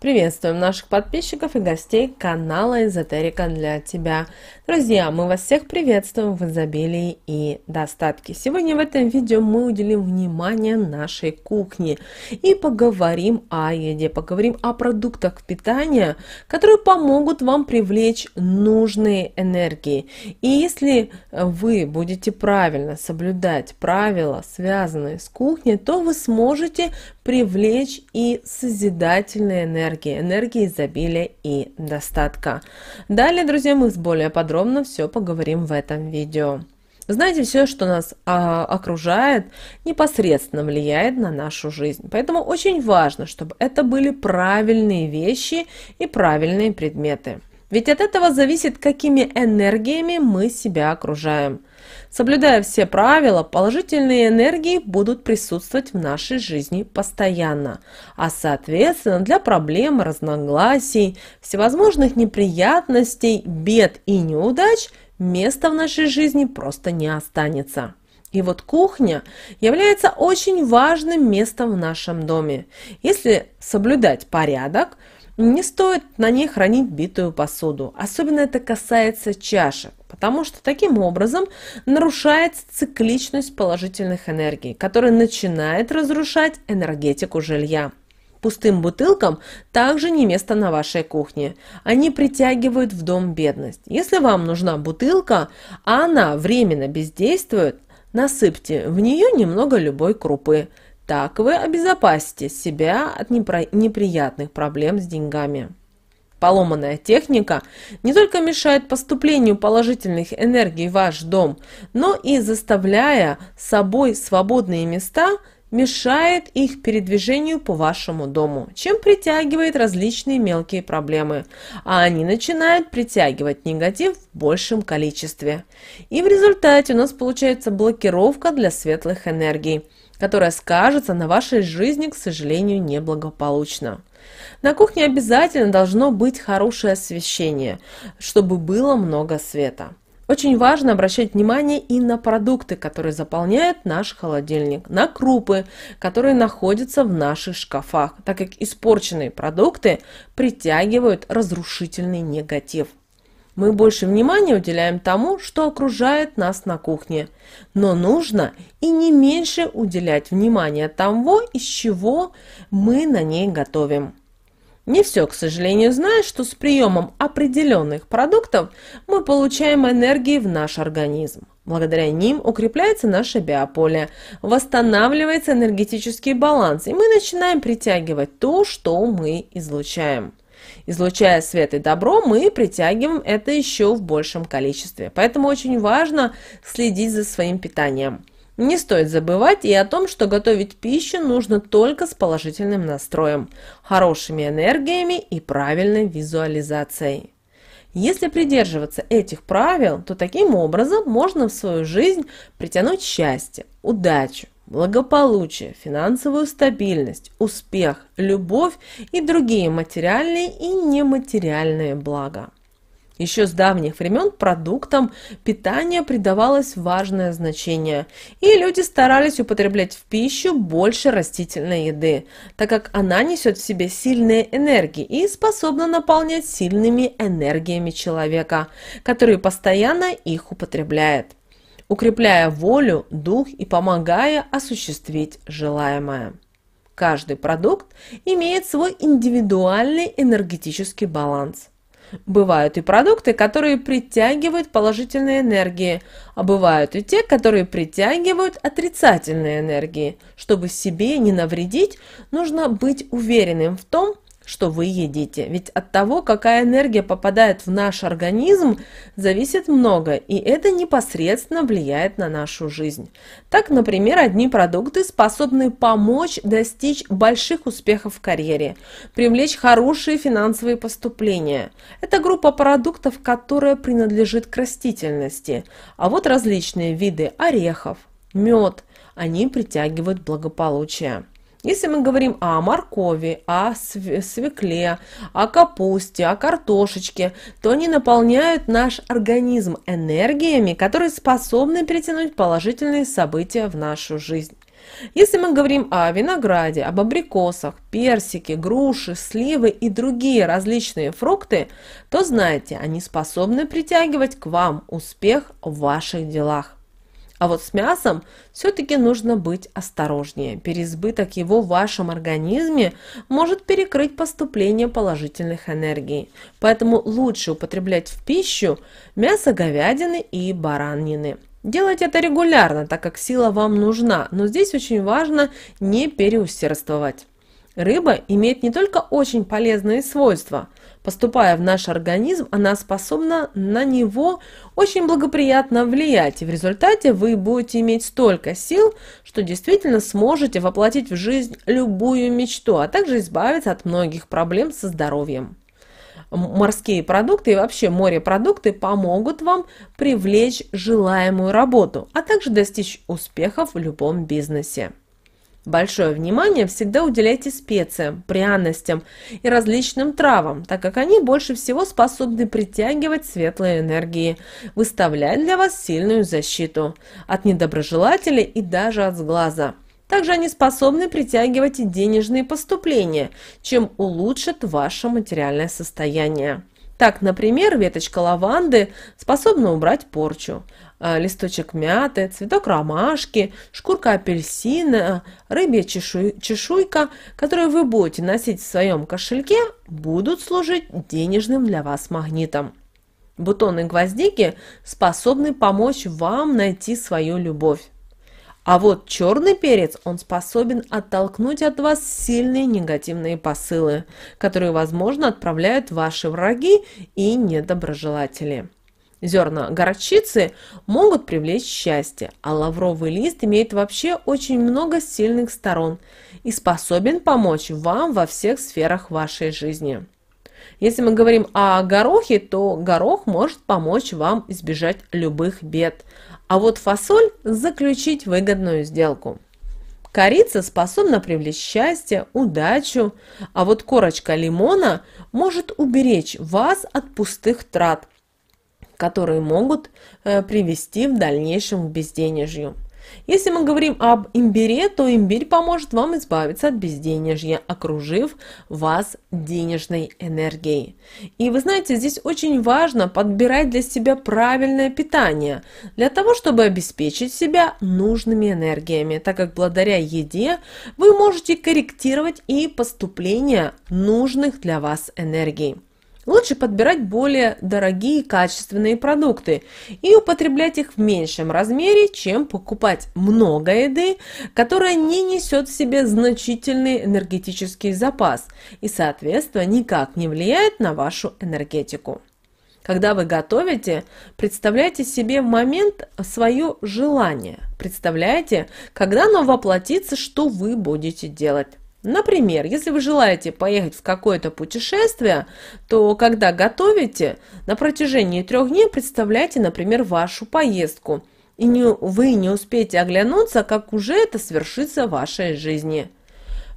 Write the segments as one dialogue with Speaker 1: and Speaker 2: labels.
Speaker 1: Приветствуем наших подписчиков и гостей канала Эзотерика для тебя. Друзья, мы вас всех приветствуем в изобилии и достатке. Сегодня в этом видео мы уделим внимание нашей кухне и поговорим о еде, поговорим о продуктах питания, которые помогут вам привлечь нужные энергии. И если вы будете правильно соблюдать правила, связанные с кухней, то вы сможете привлечь и созидательные энергии энергии, энергии изобилия и достатка. Далее, друзья, мы с более подробно все поговорим в этом видео. Знаете, все, что нас а, окружает, непосредственно влияет на нашу жизнь. Поэтому очень важно, чтобы это были правильные вещи и правильные предметы. Ведь от этого зависит, какими энергиями мы себя окружаем. Соблюдая все правила, положительные энергии будут присутствовать в нашей жизни постоянно, а соответственно для проблем, разногласий, всевозможных неприятностей, бед и неудач места в нашей жизни просто не останется. И вот кухня является очень важным местом в нашем доме. Если соблюдать порядок – не стоит на ней хранить битую посуду, особенно это касается чашек, потому что таким образом нарушается цикличность положительных энергий, которая начинает разрушать энергетику жилья. Пустым бутылкам также не место на вашей кухне. Они притягивают в дом бедность. Если вам нужна бутылка, а она временно бездействует, насыпьте в нее немного любой крупы – так вы обезопасите себя от неприятных проблем с деньгами. Поломанная техника не только мешает поступлению положительных энергий в ваш дом, но и заставляя собой свободные места, мешает их передвижению по вашему дому, чем притягивает различные мелкие проблемы, а они начинают притягивать негатив в большем количестве. И в результате у нас получается блокировка для светлых энергий – которая скажется на вашей жизни, к сожалению, неблагополучно. На кухне обязательно должно быть хорошее освещение, чтобы было много света. Очень важно обращать внимание и на продукты, которые заполняют наш холодильник, на крупы, которые находятся в наших шкафах, так как испорченные продукты притягивают разрушительный негатив – мы больше внимания уделяем тому, что окружает нас на кухне. Но нужно и не меньше уделять внимания тому, из чего мы на ней готовим. Не все, к сожалению, знает, что с приемом определенных продуктов мы получаем энергии в наш организм. Благодаря ним укрепляется наше биополе, восстанавливается энергетический баланс, и мы начинаем притягивать то, что мы излучаем излучая свет и добро, мы притягиваем это еще в большем количестве. Поэтому очень важно следить за своим питанием. Не стоит забывать и о том, что готовить пищу нужно только с положительным настроем, хорошими энергиями и правильной визуализацией. Если придерживаться этих правил, то таким образом можно в свою жизнь притянуть счастье, удачу, благополучие, финансовую стабильность, успех, любовь и другие материальные и нематериальные блага. Еще с давних времен продуктам питания придавалось важное значение, и люди старались употреблять в пищу больше растительной еды, так как она несет в себе сильные энергии и способна наполнять сильными энергиями человека, который постоянно их употребляет укрепляя волю, дух и помогая осуществить желаемое. Каждый продукт имеет свой индивидуальный энергетический баланс. Бывают и продукты, которые притягивают положительные энергии, а бывают и те, которые притягивают отрицательные энергии. Чтобы себе не навредить, нужно быть уверенным в том, что вы едите. Ведь от того, какая энергия попадает в наш организм, зависит много, и это непосредственно влияет на нашу жизнь. Так, например, одни продукты способны помочь достичь больших успехов в карьере, привлечь хорошие финансовые поступления. Это группа продуктов, которая принадлежит к растительности. А вот различные виды орехов, мед, они притягивают благополучие. Если мы говорим о моркови, о свекле, о капусте, о картошечке, то они наполняют наш организм энергиями, которые способны перетянуть положительные события в нашу жизнь. Если мы говорим о винограде, об абрикосах, персике, груши, сливы и другие различные фрукты, то знайте, они способны притягивать к вам успех в ваших делах. А вот с мясом все-таки нужно быть осторожнее. Переизбыток его в вашем организме может перекрыть поступление положительных энергий. Поэтому лучше употреблять в пищу мясо говядины и баранины. Делать это регулярно, так как сила вам нужна, но здесь очень важно не переусердствовать. Рыба имеет не только очень полезные свойства – Поступая в наш организм, она способна на него очень благоприятно влиять. И в результате вы будете иметь столько сил, что действительно сможете воплотить в жизнь любую мечту, а также избавиться от многих проблем со здоровьем морские продукты и вообще морепродукты помогут вам привлечь желаемую работу, а также достичь успехов в любом бизнесе. Большое внимание всегда уделяйте специям, пряностям и различным травам, так как они больше всего способны притягивать светлые энергии, выставляя для вас сильную защиту от недоброжелателей и даже от сглаза. Также они способны притягивать и денежные поступления, чем улучшат ваше материальное состояние. Так, например, веточка лаванды способна убрать порчу, а, листочек мяты, цветок ромашки, шкурка апельсина, рыбья чешуйка, которую вы будете носить в своем кошельке, будут служить денежным для вас магнитом. Бутоны гвоздики способны помочь вам найти свою любовь. А вот черный перец, он способен оттолкнуть от вас сильные негативные посылы, которые, возможно, отправляют ваши враги и недоброжелатели. Зерна горчицы могут привлечь счастье, а лавровый лист имеет вообще очень много сильных сторон и способен помочь вам во всех сферах вашей жизни. Если мы говорим о горохе, то горох может помочь вам избежать любых бед, а вот фасоль заключить выгодную сделку. Корица способна привлечь счастье, удачу, а вот корочка лимона может уберечь вас от пустых трат, которые могут э, привести в дальнейшем к безденежью. Если мы говорим об имбире, то имбирь поможет вам избавиться от безденежья, окружив вас денежной энергией. И вы знаете, здесь очень важно подбирать для себя правильное питание, для того, чтобы обеспечить себя нужными энергиями, так как благодаря еде вы можете корректировать и поступление нужных для вас энергий. Лучше подбирать более дорогие качественные продукты и употреблять их в меньшем размере, чем покупать много еды, которая не несет в себе значительный энергетический запас и, соответственно, никак не влияет на вашу энергетику. Когда вы готовите, представляйте себе момент свое желание. Представляете, когда оно воплотится, что вы будете делать. Например, если вы желаете поехать в какое-то путешествие, то когда готовите, на протяжении трех дней представляйте, например, вашу поездку, и не, вы не успеете оглянуться, как уже это свершится в вашей жизни.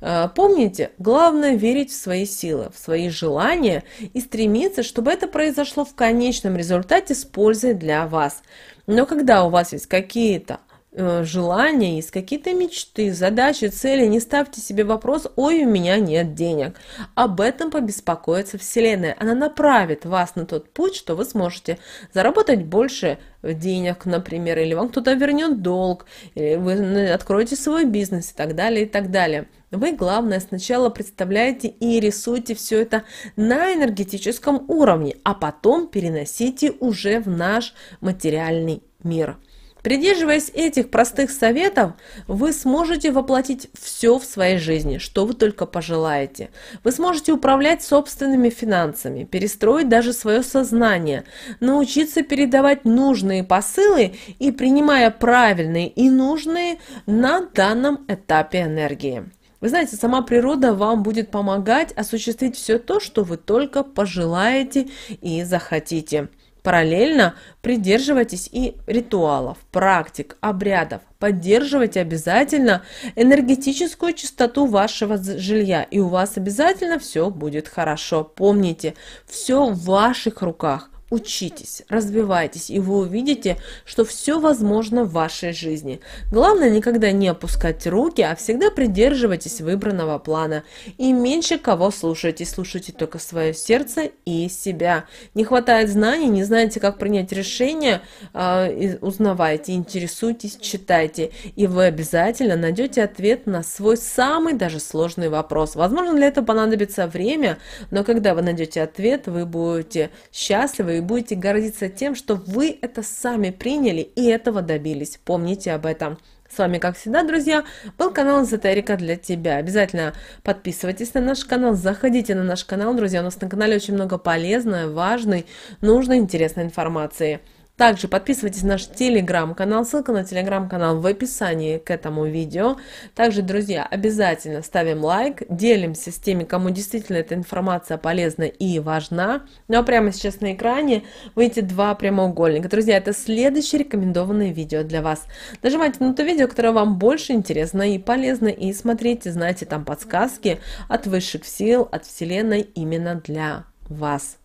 Speaker 1: А, помните, главное верить в свои силы, в свои желания и стремиться, чтобы это произошло в конечном результате с пользой для вас. Но когда у вас есть какие-то Э, желания, есть какие-то мечты, задачи, цели, не ставьте себе вопрос «Ой, у меня нет денег». Об этом побеспокоится Вселенная. Она направит вас на тот путь, что вы сможете заработать больше денег, например, или вам кто-то вернет долг, или вы откроете свой бизнес и так далее, и так далее. Вы, главное, сначала представляете и рисуйте все это на энергетическом уровне, а потом переносите уже в наш материальный мир. Придерживаясь этих простых советов, вы сможете воплотить все в своей жизни, что вы только пожелаете. Вы сможете управлять собственными финансами, перестроить даже свое сознание, научиться передавать нужные посылы и принимая правильные и нужные на данном этапе энергии. Вы знаете, сама природа вам будет помогать осуществить все то, что вы только пожелаете и захотите. Параллельно придерживайтесь и ритуалов, практик, обрядов. Поддерживайте обязательно энергетическую чистоту вашего жилья, и у вас обязательно все будет хорошо. Помните, все в ваших руках. Учитесь, развивайтесь, и вы увидите, что все возможно в вашей жизни. Главное никогда не опускать руки, а всегда придерживайтесь выбранного плана. И меньше кого слушайте, слушайте только свое сердце и себя. Не хватает знаний, не знаете, как принять решение, а, узнавайте, интересуйтесь, читайте. И вы обязательно найдете ответ на свой самый даже сложный вопрос. Возможно, для этого понадобится время, но когда вы найдете ответ, вы будете счастливы и будете гордиться тем, что вы это сами приняли и этого добились. Помните об этом. С вами, как всегда, друзья, был канал Эзотерика для тебя. Обязательно подписывайтесь на наш канал, заходите на наш канал, друзья. У нас на канале очень много полезной, важной, нужной, интересной информации. Также подписывайтесь на наш телеграм-канал, ссылка на телеграм-канал в описании к этому видео. Также, друзья, обязательно ставим лайк, делимся с теми, кому действительно эта информация полезна и важна. Ну а прямо сейчас на экране выйти два прямоугольника. Друзья, это следующее рекомендованное видео для вас. Нажимайте на то видео, которое вам больше интересно и полезно, и смотрите, знаете, там подсказки от высших сил, от Вселенной именно для вас.